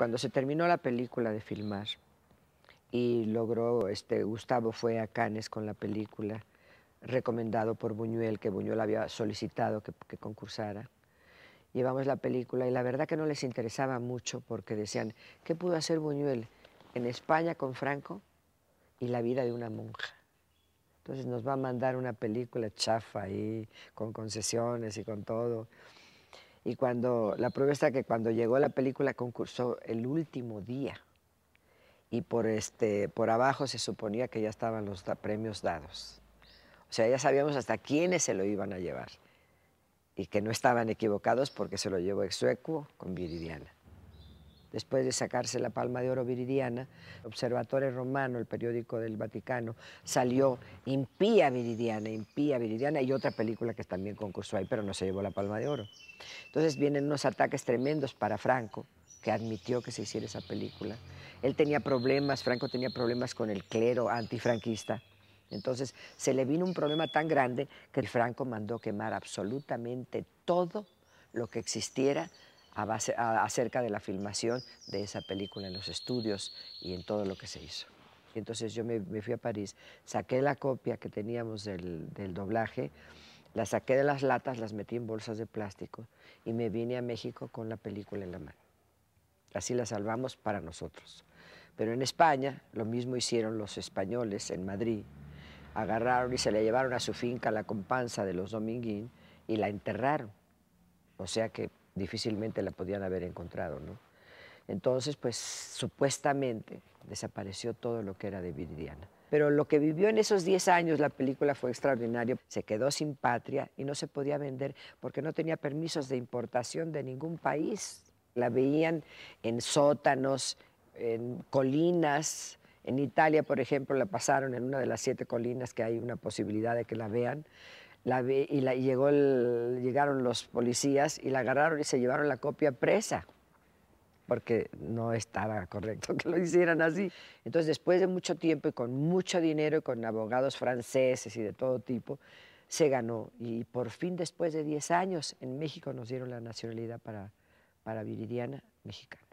Cuando se terminó la película de filmar y logró, este, Gustavo fue a Cannes con la película, recomendado por Buñuel, que Buñuel había solicitado que, que concursara. Llevamos la película y la verdad que no les interesaba mucho porque decían, ¿qué pudo hacer Buñuel en España con Franco y la vida de una monja? Entonces nos va a mandar una película chafa ahí, con concesiones y con todo. Y cuando, la prueba está que cuando llegó la película concursó el último día y por, este, por abajo se suponía que ya estaban los premios dados. O sea, ya sabíamos hasta quiénes se lo iban a llevar y que no estaban equivocados porque se lo llevó Exuecuo con Viridiana después de sacarse la palma de oro viridiana, Observatorio Romano, el periódico del Vaticano, salió Impía Viridiana, Impía Viridiana y otra película que también concursó ahí, pero no se llevó la palma de oro. Entonces vienen unos ataques tremendos para Franco, que admitió que se hiciera esa película. Él tenía problemas, Franco tenía problemas con el clero antifranquista. Entonces se le vino un problema tan grande que Franco mandó quemar absolutamente todo lo que existiera acerca de la filmación de esa película en los estudios y en todo lo que se hizo. Entonces yo me, fui a París, saqué la copia que teníamos del, del doblaje, la saqué de las latas, las metí en bolsas de plástico y me vine a México con la película en la mano. Así la salvamos para nosotros. Pero en España lo mismo hicieron los españoles en Madrid. Agarraron y se la llevaron a su finca, la compansa de los Dominguín, y la enterraron. O sea que difícilmente la podían haber encontrado, ¿no? Entonces, pues supuestamente desapareció todo lo que era de Viridiana. Pero lo que vivió en esos 10 años la película fue extraordinario. Se quedó sin patria y no se podía vender porque no tenía permisos de importación de ningún país. La veían en sótanos, en colinas. En Italia, por ejemplo, la pasaron en una de las siete colinas que hay una posibilidad de que la vean y, llegó el, llegaron los policías y la agarraron y se llevaron la copia presa, porque no estaba correcto que lo hicieran así. Entonces, después de mucho tiempo y con mucho dinero y con abogados franceses y de todo tipo, se ganó. Y por fin, después de 10 años, en México nos dieron la nacionalidad para, para Viridiana mexicana.